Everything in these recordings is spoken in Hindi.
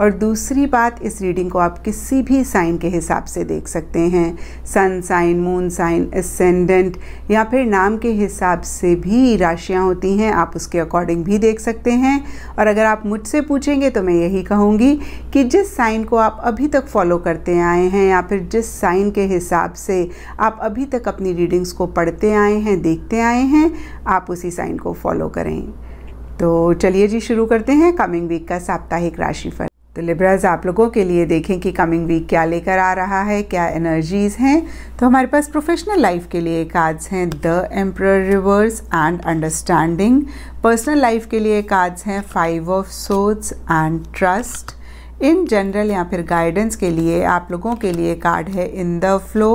और दूसरी बात इस रीडिंग को आप किसी भी साइन के हिसाब से देख सकते हैं sun sign moon sign ascendant या फिर नाम के हिसाब से भी राशियाँ होती हैं आप उसके अकॉर्डिंग भी देख सकते हैं और अगर आप मुझसे पूछेंगे तो मैं यही कहूँगी कि जिस साइन को आप अभी तक फॉलो करते आए हैं या फिर जिस साइन के हिसाब से आप अभी तक अपनी रीडिंग्स को पढ़ते आए हैं देखते आए हैं आप उसी साइन को फॉलो करें तो चलिए जी शुरू करते हैं कमिंग वीक का साप्ताहिक राशिफल तो लिब्राज आप लोगों के लिए देखें कि कमिंग वीक क्या लेकर आ रहा है क्या एनर्जीज हैं तो हमारे पास प्रोफेशनल लाइफ के लिए कार्ड्स हैं the emperor reverse and understanding personal life के लिए कार्ड्स हैं five of swords and trust in general या फिर गाइडेंस के लिए आप लोगों के लिए कार्ड है in the flow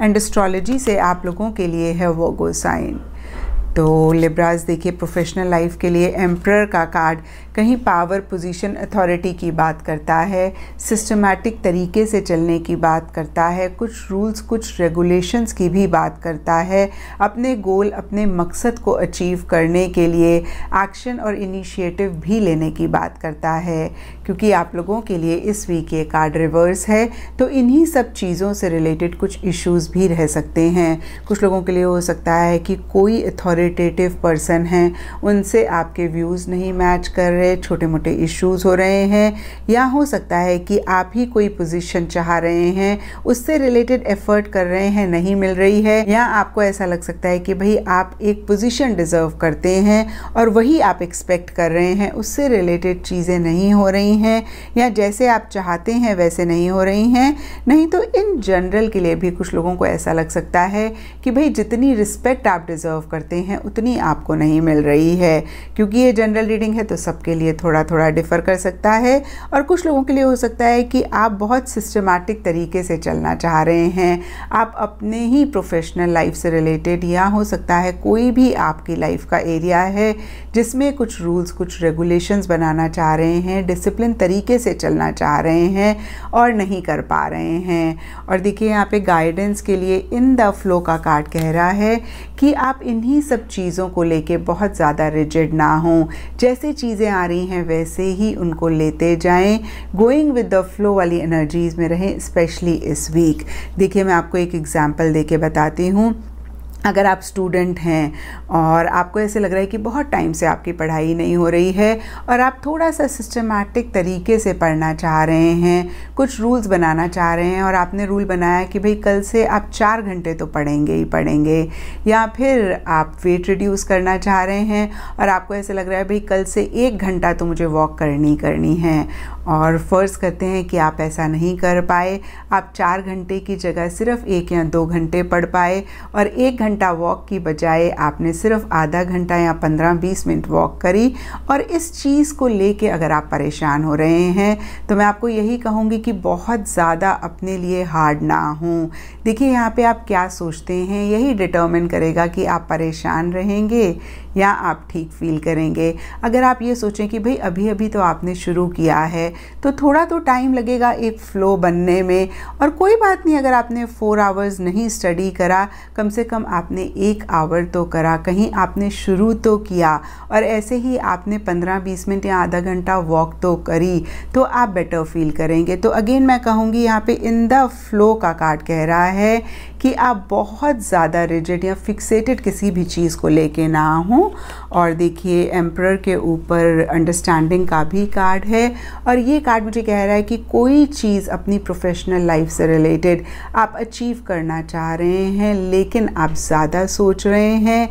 and astrology से आप लोगों के लिए है गो साइन तो लिब्राज देखिए प्रोफेशनल लाइफ के लिए एम्प्रर का कार्ड कहीं पावर पोजीशन अथॉरिटी की बात करता है सिस्टमैटिक तरीके से चलने की बात करता है कुछ रूल्स कुछ रेगुलेशंस की भी बात करता है अपने गोल अपने मकसद को अचीव करने के लिए एक्शन और इनिशिएटिव भी लेने की बात करता है क्योंकि आप लोगों के लिए इस वीक ये कार्ड रिवर्स है तो इन्हीं सब चीज़ों से रिलेटेड कुछ इश्यूज़ भी रह सकते हैं कुछ लोगों के लिए हो सकता है कि कोई अथॉरिटी इरिटेटिव पर्सन हैं उनसे आपके व्यूज़ नहीं मैच कर रहे छोटे मोटे इश्यूज़ हो रहे हैं या हो सकता है कि आप ही कोई पोजीशन चाह रहे हैं उससे रिलेटेड एफर्ट कर रहे हैं नहीं मिल रही है या आपको ऐसा लग सकता है कि भाई आप एक पोजीशन डिज़र्व करते हैं और वही आप एक्सपेक्ट कर रहे हैं उससे रिलेटेड चीज़ें नहीं हो रही हैं या जैसे आप चाहते हैं वैसे नहीं हो रही हैं नहीं तो इन जनरल के लिए भी कुछ लोगों को ऐसा लग सकता है कि भाई जितनी रिस्पेक्ट आप डिज़र्व करते हैं हैं उतनी आपको नहीं मिल रही है क्योंकि ये जनरल रीडिंग है तो सबके लिए थोड़ा थोड़ा डिफ़र कर सकता है और कुछ लोगों के लिए हो सकता है कि आप बहुत सिस्टमैटिक तरीके से चलना चाह रहे हैं आप अपने ही प्रोफेशनल लाइफ से रिलेटेड या हो सकता है कोई भी आपकी लाइफ का एरिया है जिसमें कुछ रूल्स कुछ रेगुलेशंस बनाना चाह रहे हैं डिसिप्लिन तरीके से चलना चाह रहे हैं और नहीं कर पा रहे हैं और देखिए यहाँ पे गाइडेंस के लिए इन द फ्लो का कार्ड कह रहा है कि आप इन्हीं सब चीज़ों को लेके बहुत ज़्यादा रिजिड ना हों जैसे चीज़ें आ रही हैं वैसे ही उनको लेते जाएं गोइंग विद द फ्लो वाली एनर्जीज़ में रहें स्पेशली इस वीक देखिए मैं आपको एक एग्ज़ाम्पल दे के बताती हूँ अगर आप स्टूडेंट हैं और आपको ऐसे लग रहा है कि बहुत टाइम से आपकी पढ़ाई नहीं हो रही है और आप थोड़ा सा सिस्टमैटिक तरीके से पढ़ना चाह रहे हैं कुछ रूल्स बनाना चाह रहे हैं और आपने रूल बनाया कि भाई कल से आप चार घंटे तो पढ़ेंगे ही पढ़ेंगे या फिर आप वेट रिड्यूस करना चाह रहे हैं और आपको ऐसे लग रहा है भाई कल से एक घंटा तो मुझे वॉक करनी करनी है और फ़र्ज़ करते हैं कि आप ऐसा नहीं कर पाए आप चार घंटे की जगह सिर्फ एक या दो घंटे पढ़ पाए और एक घंटे घंटा वॉक की बजाय आपने सिर्फ आधा घंटा या पंद्रह बीस मिनट वॉक करी और इस चीज़ को लेके अगर आप परेशान हो रहे हैं तो मैं आपको यही कहूँगी कि बहुत ज़्यादा अपने लिए हार्ड ना हों देखिए यहाँ पे आप क्या सोचते हैं यही डिटर्मिन करेगा कि आप परेशान रहेंगे या आप ठीक फील करेंगे अगर आप ये सोचें कि भाई अभी अभी तो आपने शुरू किया है तो थोड़ा तो टाइम लगेगा एक फ़्लो बनने में और कोई बात नहीं अगर आपने फ़ोर आवर्स नहीं स्टडी करा कम से कम आप आपने एक आवर तो करा कहीं आपने शुरू तो किया और ऐसे ही आपने 15-20 मिनट या आधा घंटा वॉक तो करी तो आप बेटर फील करेंगे तो अगेन मैं कहूँगी यहाँ पे इन द फ्लो का कार्ड कह रहा है कि आप बहुत ज़्यादा रिजिड या फिक्सेटेड किसी भी चीज़ को लेके ना हो और देखिए एम्प्रर के ऊपर अंडरस्टैंडिंग का भी कार्ड है और ये कार्ड मुझे कह रहा है कि कोई चीज़ अपनी प्रोफेशनल लाइफ से रिलेटेड आप अचीव करना चाह रहे हैं लेकिन आप ज़्यादा सोच रहे हैं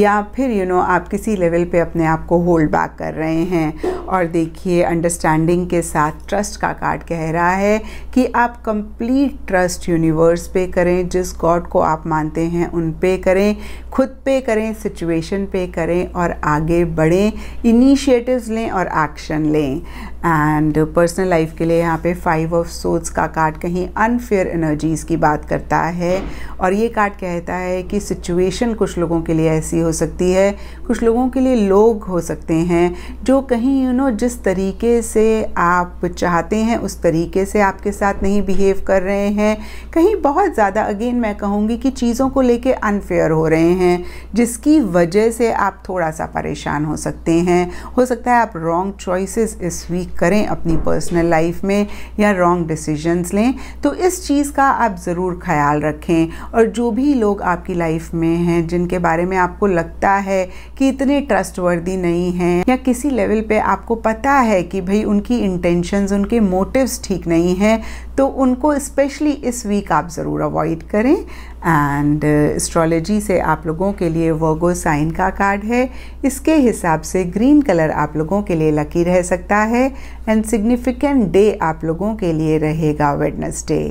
या फिर यू you नो know, आप किसी लेवल पे अपने आप को होल्ड बैक कर रहे हैं और देखिए अंडरस्टैंडिंग के साथ ट्रस्ट का कार्ड कह रहा है कि आप कंप्लीट ट्रस्ट यूनिवर्स पे करें जिस गॉड को आप मानते हैं उन पे करें खुद पे करें सिचुएशन पे करें और आगे बढ़ें इनिशिएटिव्स लें और एक्शन लें एंड पर्सनल लाइफ के लिए यहाँ पे फाइव ऑफ सोर्स का कार्ड कहीं अनफेयर एनर्जीज़ की बात करता है और ये कार्ड कहता है कि सिचुएशन कुछ लोगों के लिए ऐसी हो सकती है कुछ लोगों के लिए लोग हो सकते हैं जो कहीं यू नो जिस तरीके से आप चाहते हैं उस तरीके से आपके साथ नहीं बिहेव कर रहे हैं कहीं बहुत ज़्यादा अगेन मैं कहूँगी कि चीज़ों को लेके अनफेयर हो रहे हैं हैं जिसकी वजह से आप थोड़ा सा परेशान हो सकते हैं हो सकता है आप रॉन्ग चॉइसेस इस वीक करें अपनी पर्सनल लाइफ में या रॉन्ग डिसीजंस लें तो इस चीज़ का आप ज़रूर ख्याल रखें और जो भी लोग आपकी लाइफ में हैं जिनके बारे में आपको लगता है कि इतने ट्रस्टवर्दी नहीं हैं या किसी लेवल पर आपको पता है कि भाई उनकी इंटेंशन उनके मोटिव्स ठीक नहीं हैं तो उनको स्पेशली इस वीक आप ज़रूर अवॉइड करें एंड एस्ट्रोलॉजी uh, से आप लोगों के लिए वर्गो साइन का कार्ड है इसके हिसाब से ग्रीन कलर आप लोगों के लिए लकी रह सकता है एंड सिग्निफिकेंट डे आप लोगों के लिए रहेगा वेडनेसडे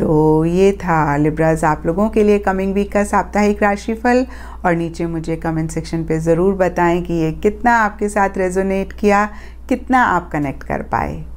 तो ये था लिब्राज आप लोगों के लिए कमिंग वीक का साप्ताहिक राशिफल और नीचे मुझे कमेंट सेक्शन पे ज़रूर बताएं कि ये कितना आपके साथ रेजोनेट किया कितना आप कनेक्ट कर पाए